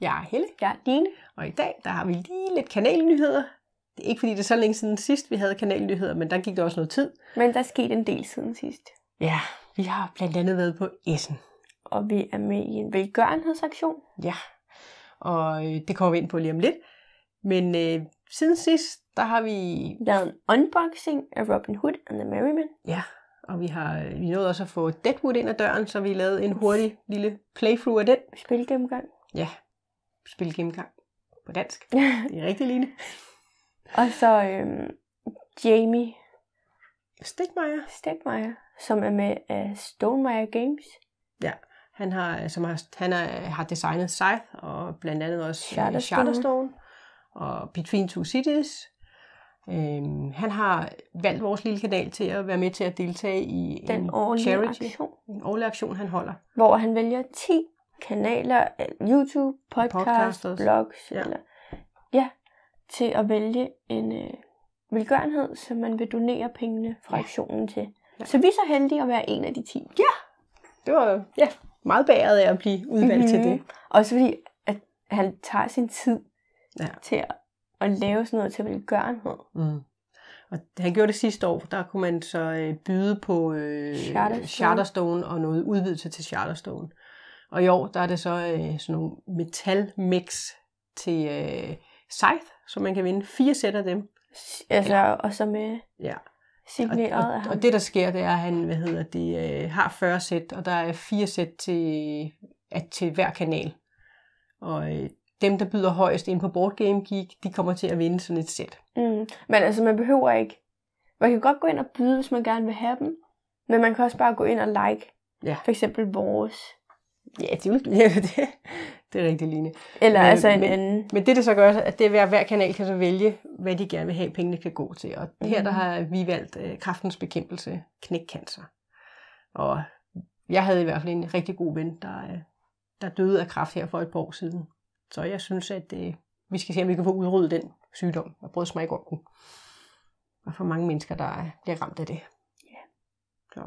Jeg er Helle. Jeg er Dine. Og i dag, der har vi lige lidt kanalnyheder. Det er ikke fordi, det er så længe siden sidst, vi havde kanalnyheder, men der gik der også noget tid. Men der skete en del siden sidst. Ja, vi har blandt andet været på Essen. Og vi er med i en velgørenhedsaktion. Ja, og øh, det kommer vi ind på lige om lidt. Men øh, siden sidst, der har vi... Lavet en unboxing af Robin Hood and the Merry Men. Ja, og vi har øh, vi nåede også at få Deadwood ind ad døren, så vi lavede en hurtig lille playthrough af den. Spil gennemgang. Ja, spille gennemgang på dansk. det er rigtig Line. og så øhm, Jamie Stegmeier. Stegmeier, som er med af Stonemeier Games. Ja, han har, øh, som har, han har, har designet Scythe og blandt andet også Shutterstone, øh, Shutterstone og Between Two Cities. Øhm, han har valgt vores lille kanal til at være med til at deltage i Den en årlige charity, aktion. en årlig aktion, han holder. Hvor han vælger 10 kanaler, øh, YouTube, podcast, podcast blogs, ja. eller ja, til at vælge en øh, velgørenhed, som man vil donere pengene fra aktionen til. Ja. Så vi er så heldige at være en af de 10. Ja, det var ja, meget bæret af at blive udvalgt mm-hmm. til det. Også fordi, at han tager sin tid ja. til at, at lave sådan noget til velgørenhed. Mm. Og han gjorde det sidste år, der kunne man så øh, byde på øh, Charterstone. Charterstone og noget udvidelse til Charterstone. Og i år, der er det så øh, sådan nogle metalmix til øh, Scythe, så man kan vinde fire sæt af dem. Altså, ja. og så med... Ja. Signeret og, og, af ham. og det der sker, det er, at han hvad hedder det, øh, har 40 sæt, og der er fire sæt til, at, til hver kanal. Og øh, dem, der byder højst ind på Boardgame Geek, de kommer til at vinde sådan et sæt. Mm. Men altså, man behøver ikke... Man kan godt gå ind og byde, hvis man gerne vil have dem, men man kan også bare gå ind og like. Ja. For eksempel vores Ja, det er, ja, det, det er rigtig lignende. Eller men, altså en men, anden. Men det, det så gør, at det er, at hver kanal kan så vælge, hvad de gerne vil have, pengene kan gå til. Og mm. her der har vi valgt uh, øh, kraftens bekæmpelse, knækkancer. Og jeg havde i hvert fald en rigtig god ven, der, uh, der døde af kræft her for et par år siden. Så jeg synes, at uh, vi skal se, om vi kan få udryddet den sygdom og brødsmærkorten. Og for mange mennesker, der bliver ramt af det. Ja. Så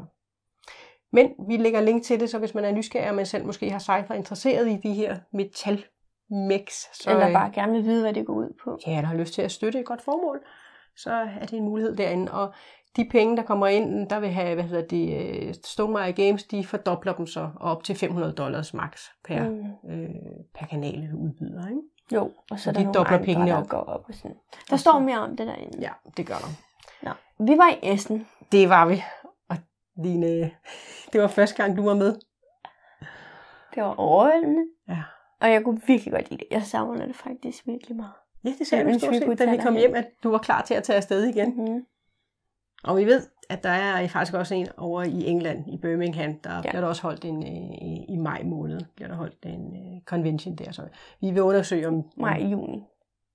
men vi lægger link til det, så hvis man er nysgerrig, og man selv måske har cyfer interesseret i de her metal mix. Så, eller øh, bare gerne vil vide, hvad det går ud på. Ja, der har lyst til at støtte et godt formål, så er det en mulighed derinde. Og de penge, der kommer ind, der vil have, hvad hedder det, øh, Stonemeyer Games, de fordobler dem så op til 500 dollars max per, mm. øh, per kanal udbyder, ikke? Jo, og så er der de nogle andre, pengene op. der går op. Og sådan. Der står mere om det derinde. Ja, det gør der. Nå. Vi var i Essen. Det var vi. Line, det var første gang, du var med. Det var overvældende. Ja. Og jeg kunne virkelig godt lide det. Jeg savner det faktisk virkelig meget. Ja, det sagde jeg du stort set, da vi kom hjem, at du var klar til at tage afsted igen. Mm. Og vi ved, at der er faktisk også en over i England, i Birmingham, der ja. bliver der også holdt en, øh, i maj måned, bliver der holdt en øh, convention der. Så vi vil undersøge om... Maj, juni.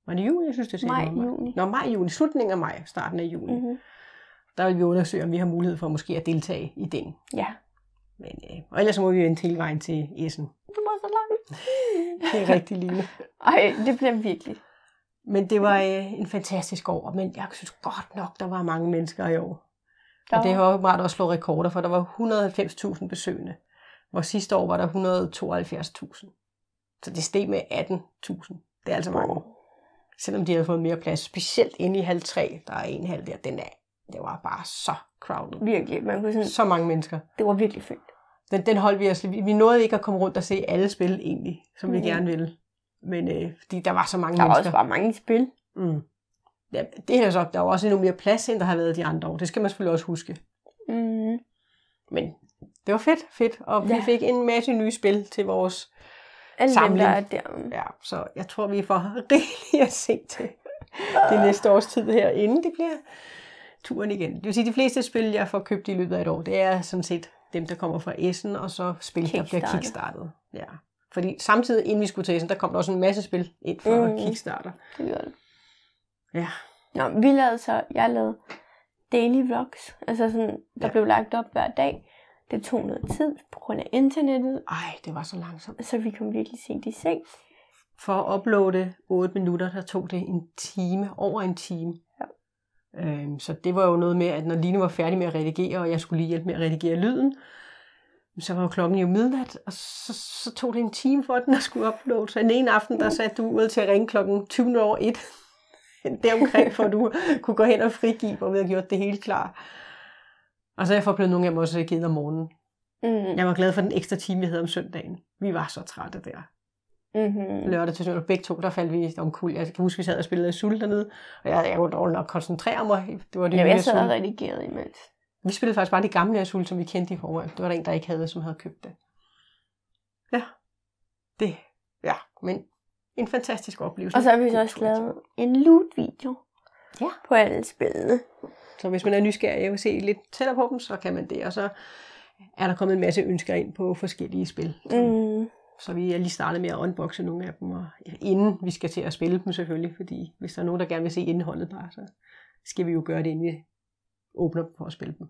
Var det juni, jeg synes, det er maj, juni. Nå, maj, juni. Slutningen af maj, starten af juni. Mm-hmm der vil vi undersøge, om vi har mulighed for måske at deltage i den. Ja. Men, øh, og ellers må vi vende hele vejen til Essen. Du var så langt. det er rigtig lille. Ej, det bliver virkelig. Men det var øh, en fantastisk år, men jeg synes godt nok, der var mange mennesker i år. Og det har åbenbart også slået rekorder, for der var 190.000 besøgende, hvor sidste år var der 172.000. Så det steg med 18.000. Det er altså mange. Selvom de havde fået mere plads, specielt inde i halv 3, der er en halv der, den er det var bare så crowded. Virkelig. Man kunne sådan, så mange mennesker. Det var virkelig fedt. Den, den holdt vi os. Vi, nåede ikke at komme rundt og se alle spil egentlig, som vi mm. gerne ville. Men øh, fordi der var så mange der mennesker. Der var også mange spil. Mm. Ja, det her så, der var også endnu mere plads, end der har været de andre år. Det skal man selvfølgelig også huske. Mm. Men det var fedt, fedt. Og ja. vi fik en masse nye spil til vores Alle samling. Dem, der er der. Ja, så jeg tror, vi får rigeligt at se til det næste års tid herinde. det bliver turen igen. Det vil sige, de fleste spil, jeg får købt i løbet af et år, det er sådan set dem, der kommer fra Essen, og så spil, der bliver kickstartet. Ja. Fordi samtidig, inden vi skulle til Essen, der kom der også en masse spil ind fra mm, Kickstarter. Det gjorde det. Ja. Nå, vi lavede så, jeg lavede daily vlogs, altså sådan, der ja. blev lagt op hver dag. Det tog noget tid på grund af internettet. Ej, det var så langsomt. Så vi kom virkelig sent i seng. For at uploade 8 minutter, der tog det en time, over en time. Ja. Øhm, så det var jo noget med, at når Line var færdig med at redigere, og jeg skulle lige hjælpe med at redigere lyden, så var jo klokken jo midnat, og så, så tog det en time for at den at skulle uploade. Så en ene aften, der satte du ud til at ringe klokken 20 over 1. Deromkring, for at du kunne gå hen og frigive, og vi havde gjort det hele klar. Og så er jeg forblevet nogle af dem også givet om morgenen. Mm. Jeg var glad for den ekstra time, vi havde om søndagen. Vi var så trætte der. Mm-hmm. Lørdag til søndag, begge to, der faldt vi om kul. Jeg kan huske, vi sad og spillede sult dernede, og jeg, jeg kunne dårligt nok koncentrere mig. Det var det jeg sad og redigerede imens. Vi spillede faktisk bare de gamle sult, som vi kendte i forvejen. Det var der en, der ikke havde, som havde købt det. Ja, det, ja, men en fantastisk oplevelse. Og så har vi så også lavet en loot-video ja. på alle spillene. Så hvis man er nysgerrig og vil se lidt tættere på dem, så kan man det. Og så er der kommet en masse ønsker ind på forskellige spil. Mm. Så vi er lige startet med at unboxe nogle af dem, og inden vi skal til at spille dem selvfølgelig, fordi hvis der er nogen, der gerne vil se indholdet bare, så skal vi jo gøre det, inden vi åbner dem for at spille dem.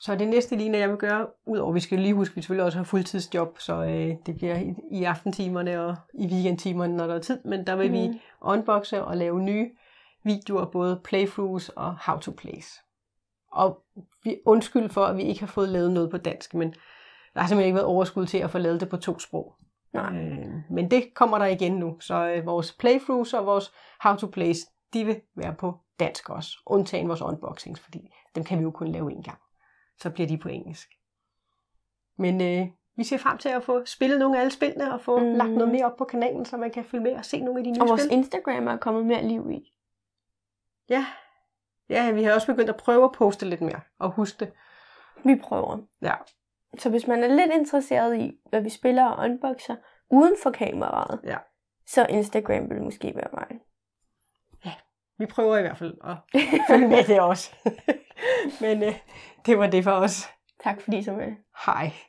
Så det næste ligner, jeg vil gøre, udover vi skal lige huske, at vi selvfølgelig også har fuldtidsjob, så øh, det bliver i, i aftentimerne og i weekendtimerne, når der er tid, men der vil mm. vi unboxe og lave nye videoer, både playthroughs og how to plays. Og vi undskyld for, at vi ikke har fået lavet noget på dansk, men der har simpelthen ikke været overskud til at få lavet det på to sprog. Nej. Øh, men det kommer der igen nu. Så øh, vores playthroughs og vores how to plays, de vil være på dansk også. Undtagen vores unboxings, fordi dem kan vi jo kun lave en gang. Så bliver de på engelsk. Men øh, vi ser frem til at få spillet nogle af alle spillene og få mm. lagt noget mere op på kanalen, så man kan følge med og se nogle af de nye spil. Og vores spil. Instagram er kommet mere liv i. Ja. Ja, vi har også begyndt at prøve at poste lidt mere og huske det. Vi prøver. Ja. Så hvis man er lidt interesseret i, hvad vi spiller og unboxer uden for kameraet, ja. så Instagram vil måske være vejen. Ja, vi prøver i hvert fald at følge med det også. Men øh, det var det for os. Tak fordi I så med. Hej.